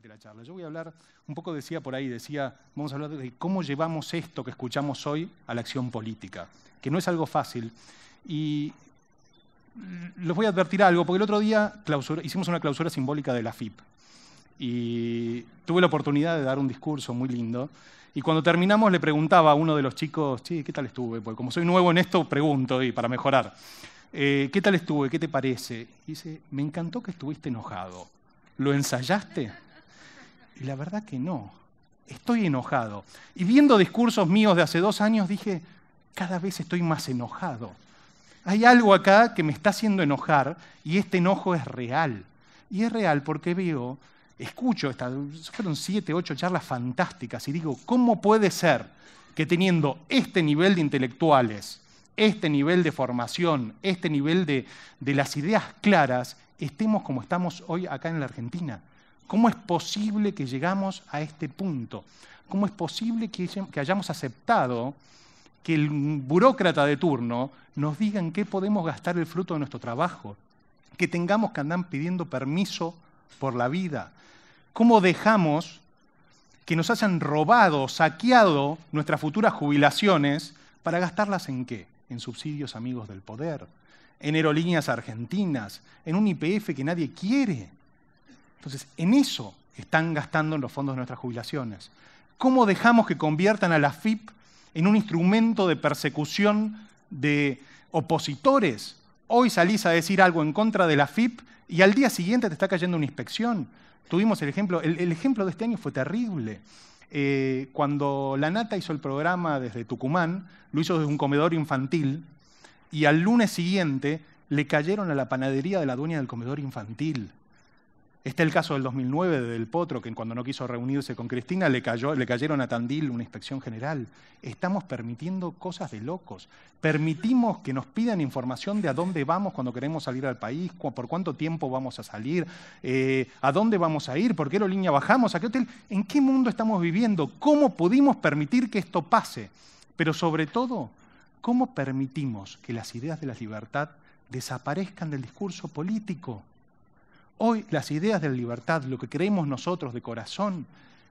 de la charla, yo voy a hablar, un poco decía por ahí, decía, vamos a hablar de cómo llevamos esto que escuchamos hoy a la acción política, que no es algo fácil. Y los voy a advertir algo, porque el otro día hicimos una clausura simbólica de la FIP. Y tuve la oportunidad de dar un discurso muy lindo. Y cuando terminamos le preguntaba a uno de los chicos, ¿qué tal estuve? Porque como soy nuevo en esto, pregunto y para mejorar. Eh, ¿Qué tal estuve? ¿Qué te parece? Y dice, me encantó que estuviste enojado. ¿Lo ensayaste? Y la verdad que no. Estoy enojado. Y viendo discursos míos de hace dos años dije, cada vez estoy más enojado. Hay algo acá que me está haciendo enojar y este enojo es real. Y es real porque veo, escucho, estas, fueron siete, ocho charlas fantásticas y digo, ¿cómo puede ser que teniendo este nivel de intelectuales, este nivel de formación, este nivel de, de las ideas claras, estemos como estamos hoy acá en la Argentina. ¿Cómo es posible que llegamos a este punto? ¿Cómo es posible que, hayamos aceptado que el burócrata de turno nos diga en qué podemos gastar el fruto de nuestro trabajo? Que tengamos que andar pidiendo permiso por la vida. ¿Cómo dejamos que nos hayan robado, saqueado nuestras futuras jubilaciones para gastarlas en qué? En subsidios amigos del poder, en aerolíneas argentinas, en un IPF que nadie quiere. Entonces, en eso están gastando los fondos de nuestras jubilaciones. ¿Cómo dejamos que conviertan a la FIP en un instrumento de persecución de opositores? Hoy salís a decir algo en contra de la FIP y al día siguiente te está cayendo una inspección. Tuvimos el ejemplo, el, ejemplo de este año fue terrible. Eh, cuando la Nata hizo el programa desde Tucumán, lo hizo desde un comedor infantil y al lunes siguiente le cayeron a la panadería de la dueña del comedor infantil. Este es el caso del 2009 de Del Potro, que cuando no quiso reunirse con Cristina le, cayeron a Tandil una inspección general. Estamos permitiendo cosas de locos. Permitimos que nos pidan información de a dónde vamos cuando queremos salir al país, por cuánto tiempo vamos a salir, eh, a dónde vamos a ir, por qué línea bajamos, a qué hotel. ¿En qué mundo estamos viviendo? ¿Cómo pudimos permitir que esto pase? Pero sobre todo, ¿Cómo permitimos que las ideas de la libertad desaparezcan del discurso político? Hoy las ideas de la libertad, lo que creemos nosotros de corazón,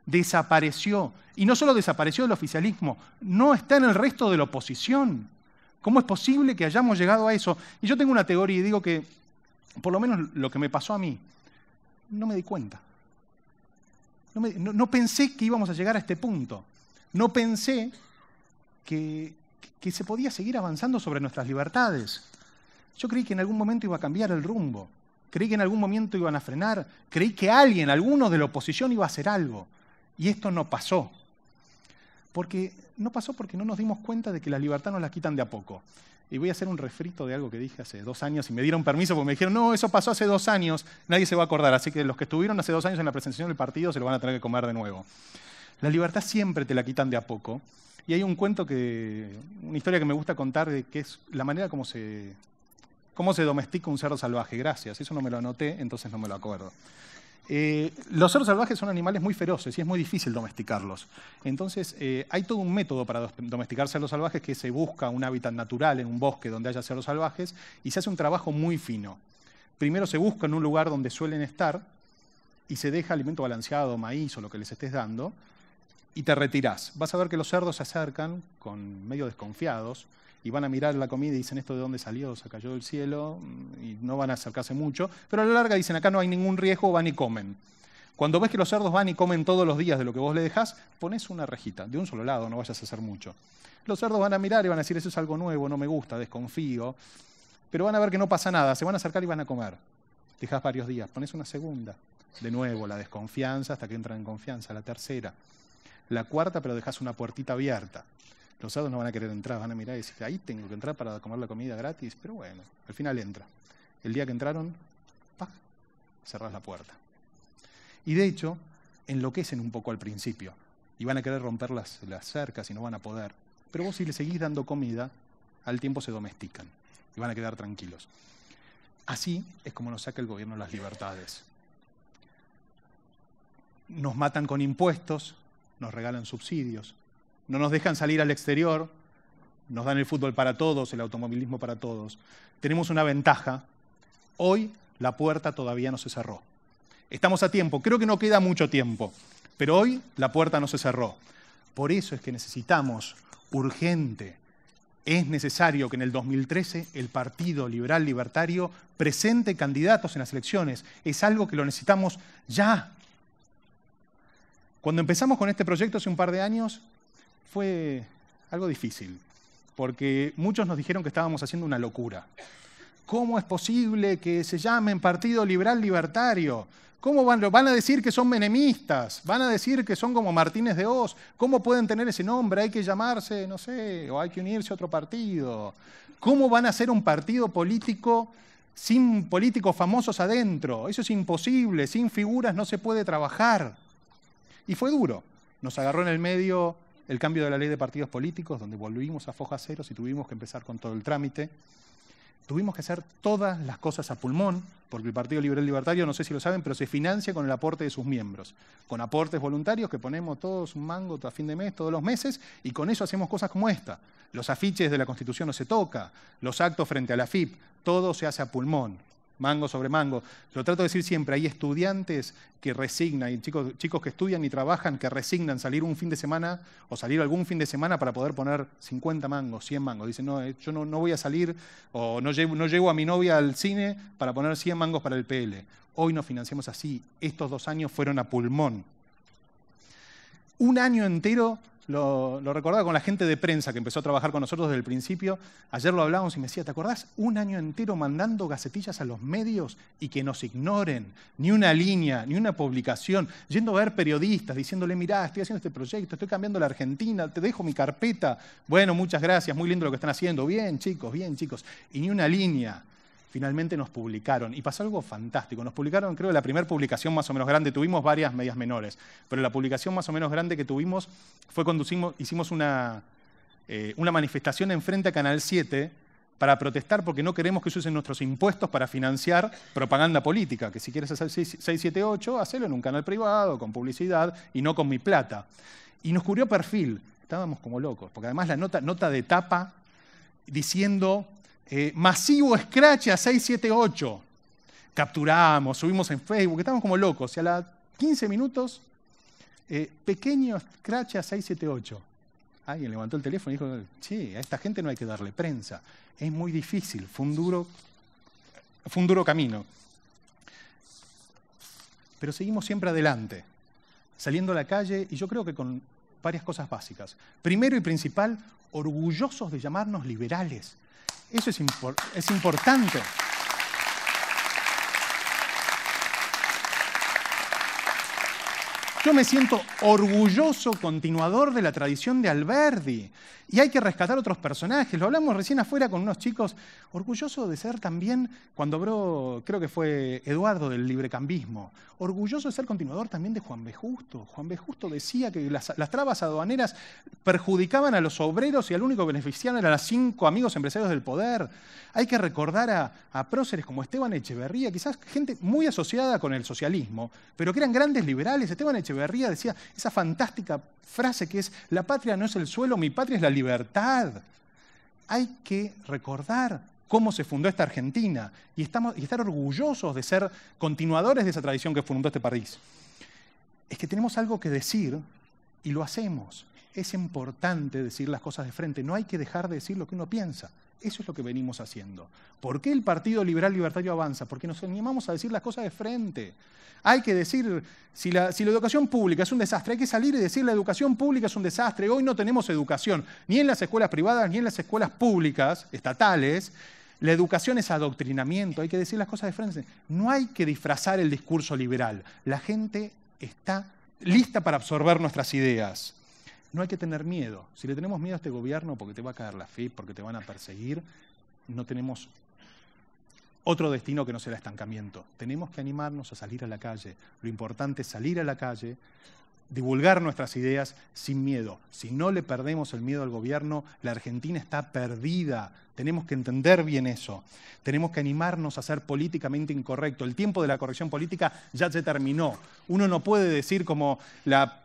desapareció. Y no solo desapareció del oficialismo, no está en el resto de la oposición. ¿Cómo es posible que hayamos llegado a eso? Y yo tengo una teoría y digo que, por lo menos lo que me pasó a mí, no me di cuenta. no pensé que íbamos a llegar a este punto. No pensé que que se podía seguir avanzando sobre nuestras libertades. Yo creí que en algún momento iba a cambiar el rumbo, creí que en algún momento iban a frenar, creí que alguien, alguno de la oposición iba a hacer algo. Y esto no pasó. Porque no pasó porque no nos dimos cuenta de que la libertad nos las quitan de a poco. Y voy a hacer un refrito de algo que dije hace dos años y me dieron permiso porque me dijeron, no, eso pasó hace dos años, nadie se va a acordar. Así que los que estuvieron hace dos años en la presentación del partido se lo van a tener que comer de nuevo. La libertad siempre te la quitan de a poco. Y hay un cuento que, una historia que me gusta contar, de que es la manera como se, cómo se domestica un cerdo salvaje. Gracias, eso no me lo anoté, entonces no me lo acuerdo. Eh, los cerdos salvajes son animales muy feroces y es muy difícil domesticarlos. Entonces, eh, hay todo un método para domesticar cerdos salvajes que se busca un hábitat natural en un bosque donde haya cerdos salvajes y se hace un trabajo muy fino. Primero se busca en un lugar donde suelen estar y se deja alimento balanceado, maíz o lo que les estés dando, y te retirás. Vas a ver que los cerdos se acercan con medio desconfiados y van a mirar la comida y dicen esto de dónde salió, se cayó del cielo mm, y no van a acercarse mucho, pero a la larga dicen acá no hay ningún riesgo, van y comen. Cuando ves que los cerdos van y comen todos los días de lo que vos le dejás, pones una rejita, de un solo lado, no vayas a hacer mucho. Los cerdos van a mirar y van a decir, eso es algo nuevo, no me gusta, desconfío, pero van a ver que no pasa nada, se van a acercar y van a comer. Dejás varios días, pones una segunda, de nuevo, la desconfianza hasta que entran en confianza, la tercera la cuarta, pero dejas una puertita abierta. Los hados no van a querer entrar, van a mirar y decir, ahí tengo que entrar para comer la comida gratis, pero bueno, al final entra. El día que entraron, pa, cerrás la puerta. Y de hecho, enloquecen un poco al principio y van a querer romper las, las cercas y no van a poder. Pero vos si le seguís dando comida, al tiempo se domestican y van a quedar tranquilos. Así es como nos saca el gobierno las libertades. Nos matan con impuestos, nos regalan subsidios, no nos dejan salir al exterior, nos dan el fútbol para todos, el automovilismo para todos. Tenemos una ventaja. Hoy la puerta todavía no se cerró. Estamos a tiempo, creo que no queda mucho tiempo, pero hoy la puerta no se cerró. Por eso es que necesitamos urgente, es necesario que en el 2013 el Partido Liberal Libertario presente candidatos en las elecciones. Es algo que lo necesitamos ya. Cuando empezamos con este proyecto hace un par de años, fue algo difícil, porque muchos nos dijeron que estábamos haciendo una locura. ¿Cómo es posible que se llamen Partido Liberal Libertario? ¿Cómo van, a decir que son menemistas? ¿Van a decir que son como Martínez de Oz? ¿Cómo pueden tener ese nombre? Hay que llamarse, no sé, o hay que unirse a otro partido. ¿Cómo van a ser un partido político sin políticos famosos adentro? Eso es imposible, sin figuras no se puede trabajar. Y fue duro. Nos agarró en el medio el cambio de la ley de partidos políticos, donde volvimos a foja ceros y tuvimos que empezar con todo el trámite. Tuvimos que hacer todas las cosas a pulmón, porque el Partido Liberal Libertario, no sé si lo saben, pero se financia con el aporte de sus miembros, con aportes voluntarios que ponemos todos un mango a fin de mes, todos los meses, y con eso hacemos cosas como esta. Los afiches de la Constitución no se toca, los actos frente a la FIP, todo se hace a pulmón mango sobre mango. Lo trato de decir siempre, hay estudiantes que resignan, hay chicos, chicos que estudian y trabajan, que resignan salir un fin de semana o salir algún fin de semana para poder poner 50 mangos, 100 mangos. Dicen, no, eh, yo no, no voy a salir o no llego no a mi novia al cine para poner 100 mangos para el PL. Hoy nos financiamos así. Estos dos años fueron a pulmón. Un año entero lo, recordaba con la gente de prensa que empezó a trabajar con nosotros desde el principio. Ayer lo hablábamos y me decía, ¿te acordás? Un año entero mandando gacetillas a los medios y que nos ignoren, ni una línea, ni una publicación, yendo a ver periodistas diciéndole, mirá, estoy haciendo este proyecto, estoy cambiando la Argentina, te dejo mi carpeta. Bueno, muchas gracias, muy lindo lo que están haciendo. Bien, chicos, bien, chicos. Y ni una línea finalmente nos publicaron. Y pasó algo fantástico. Nos publicaron, creo, la primera publicación más o menos grande. Tuvimos varias medias menores, pero la publicación más o menos grande que tuvimos fue cuando hicimos eh, una, manifestación enfrente a Canal 7 para protestar porque no queremos que se usen nuestros impuestos para financiar propaganda política, que si quieres hacer 678, hacelo en un canal privado, con publicidad y no con mi plata. Y nos cubrió perfil, estábamos como locos, porque además la nota, nota de tapa diciendo eh, masivo Scratch a 678. Capturamos, subimos en Facebook, estamos como locos. Y a las 15 minutos, eh, pequeño Scratch a 678. Alguien levantó el teléfono y dijo, sí, a esta gente no hay que darle prensa. Es muy difícil, fue fue un duro camino. Pero seguimos siempre adelante, saliendo a la calle y yo creo que con varias cosas básicas. Primero y principal, orgullosos de llamarnos liberales, eso es, importante. Yo me siento orgulloso continuador de la tradición de Alberdi. Y hay que rescatar otros personajes. Lo hablamos recién afuera con unos chicos. Orgulloso de ser también, cuando habló, creo que fue Eduardo del librecambismo, orgulloso de ser continuador también de Juan B. Justo. Juan B. Justo decía que las, trabas aduaneras perjudicaban a los obreros y al único beneficiado eran los cinco amigos empresarios del poder. Hay que recordar a, a próceres como Esteban Echeverría, quizás gente muy asociada con el socialismo, pero que eran grandes liberales. Esteban Echeverría Berría decía esa fantástica frase que es, la patria no es el suelo, mi patria es la libertad. Hay que recordar cómo se fundó esta Argentina y, estamos, y estar orgullosos de ser continuadores de esa tradición que fundó este país. Es que tenemos algo que decir y lo hacemos. Es importante decir las cosas de frente, no hay que dejar de decir lo que uno piensa. Eso es lo que venimos haciendo. ¿Por qué el Partido Liberal Libertario avanza? Porque nos animamos a decir las cosas de frente. Hay que decir, si la, si la educación pública es un desastre, hay que salir y decir la educación pública es un desastre. Hoy no tenemos educación, ni en las escuelas privadas, ni en las escuelas públicas, estatales. La educación es adoctrinamiento, hay que decir las cosas de frente. No hay que disfrazar el discurso liberal. La gente está lista para absorber nuestras ideas. No hay que tener miedo. Si le tenemos miedo a este gobierno porque te va a caer la fe, porque te van a perseguir, no tenemos otro destino que no el estancamiento. Tenemos que animarnos a salir a la calle. Lo importante es salir a la calle, divulgar nuestras ideas sin miedo. Si no le perdemos el miedo al gobierno, la Argentina está perdida. Tenemos que entender bien eso. Tenemos que animarnos a ser políticamente incorrecto. El tiempo de la corrección política ya se terminó. Uno no puede decir como la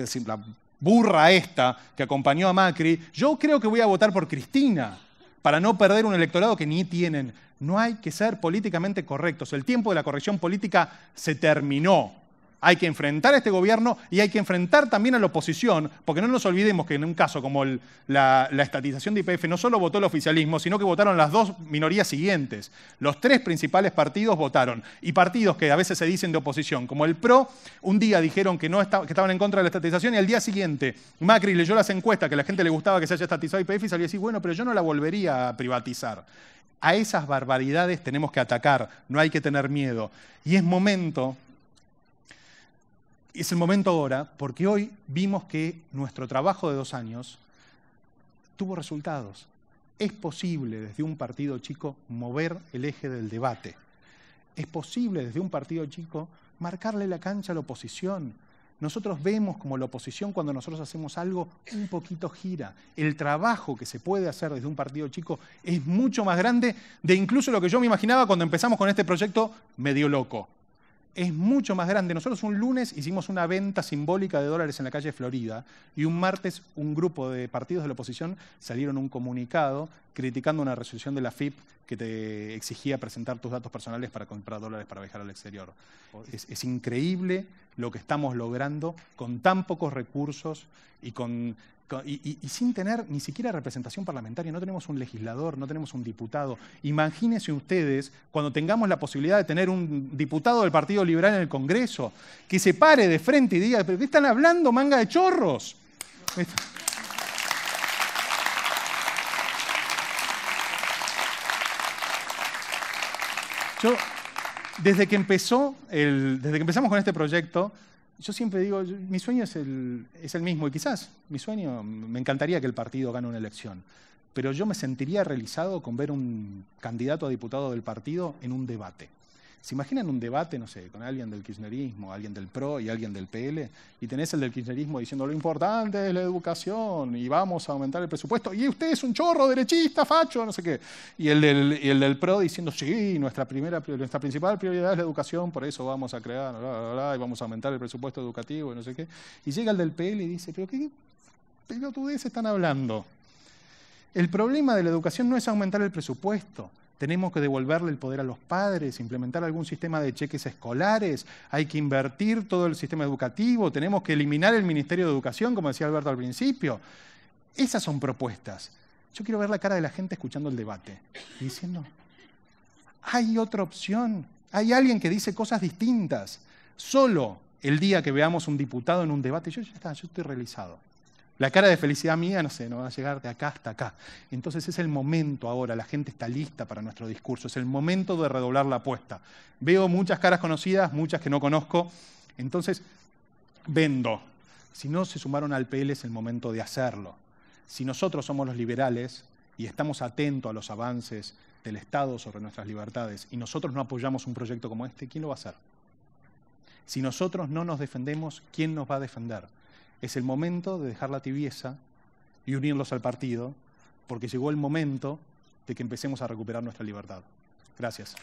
decir, la burra esta que acompañó a Macri, yo creo que voy a votar por Cristina para no perder un electorado que ni tienen. No hay que ser políticamente correctos. El tiempo de la corrección política se terminó. Hay que enfrentar a este gobierno y hay que enfrentar también a la oposición, porque no nos olvidemos que en un caso como la, estatización de IPF no solo votó el oficialismo, sino que votaron las dos minorías siguientes. Los tres principales partidos votaron. Y partidos que a veces se dicen de oposición, como el PRO, un día dijeron que, no estaban en contra de la estatización y al día siguiente Macri leyó las encuestas que a la gente le gustaba que se haya estatizado IPF y salió a decir, bueno, pero yo no la volvería a privatizar. A esas barbaridades tenemos que atacar, no hay que tener miedo. Y es momento es el momento ahora porque hoy vimos que nuestro trabajo de dos años tuvo resultados. Es posible desde un partido chico mover el eje del debate. Es posible desde un partido chico marcarle la cancha a la oposición. Nosotros vemos como la oposición cuando nosotros hacemos algo un poquito gira. El trabajo que se puede hacer desde un partido chico es mucho más grande de incluso lo que yo me imaginaba cuando empezamos con este proyecto medio loco es mucho más grande. Nosotros un lunes hicimos una venta simbólica de dólares en la calle Florida y un martes un grupo de partidos de la oposición salieron un comunicado criticando una resolución de la FIP que te exigía presentar tus datos personales para comprar dólares para viajar al exterior. Es, es increíble lo que estamos logrando con tan pocos recursos y con y, sin tener ni siquiera representación parlamentaria, no tenemos un legislador, no tenemos un diputado. Imagínense ustedes cuando tengamos la posibilidad de tener un diputado del Partido Liberal en el Congreso que se pare de frente y diga, ¿pero qué están hablando, manga de chorros? Yo, desde que, empezó el, desde que empezamos con este proyecto, yo siempre digo, mi sueño es el, es el mismo y quizás mi sueño, me encantaría que el partido gane una elección, pero yo me sentiría realizado con ver un candidato a diputado del partido en un debate. ¿Se imaginan un debate, no sé, con alguien del kirchnerismo, alguien del PRO y alguien del PL? Y tenés el del kirchnerismo diciendo lo importante es la educación y vamos a aumentar el presupuesto. Y usted es un chorro derechista, facho, no sé qué. Y el del, PRO diciendo, sí, nuestra, primera, nuestra principal prioridad es la educación, por eso vamos a crear, y vamos a aumentar el presupuesto educativo y no sé qué. Y llega el del PL y dice, pero ¿qué pelotudez están hablando? El problema de la educación no es aumentar el presupuesto. Tenemos que devolverle el poder a los padres, implementar algún sistema de cheques escolares, hay que invertir todo el sistema educativo, tenemos que eliminar el Ministerio de Educación, como decía Alberto al principio. Esas son propuestas. Yo quiero ver la cara de la gente escuchando el debate diciendo, hay otra opción, hay alguien que dice cosas distintas. Solo el día que veamos un diputado en un debate, yo ya está, yo estoy realizado. La cara de felicidad mía, no sé, no va a llegar de acá hasta acá. Entonces es el momento ahora, la gente está lista para nuestro discurso, es el momento de redoblar la apuesta. Veo muchas caras conocidas, muchas que no conozco, entonces vendo. Si no se sumaron al PL es el momento de hacerlo. Si nosotros somos los liberales y estamos atentos a los avances del Estado sobre nuestras libertades y nosotros no apoyamos un proyecto como este, ¿quién lo va a hacer? Si nosotros no nos defendemos, ¿quién nos va a defender? es el momento de dejar la tibieza y unirlos al partido, porque llegó el momento de que empecemos a recuperar nuestra libertad. Gracias.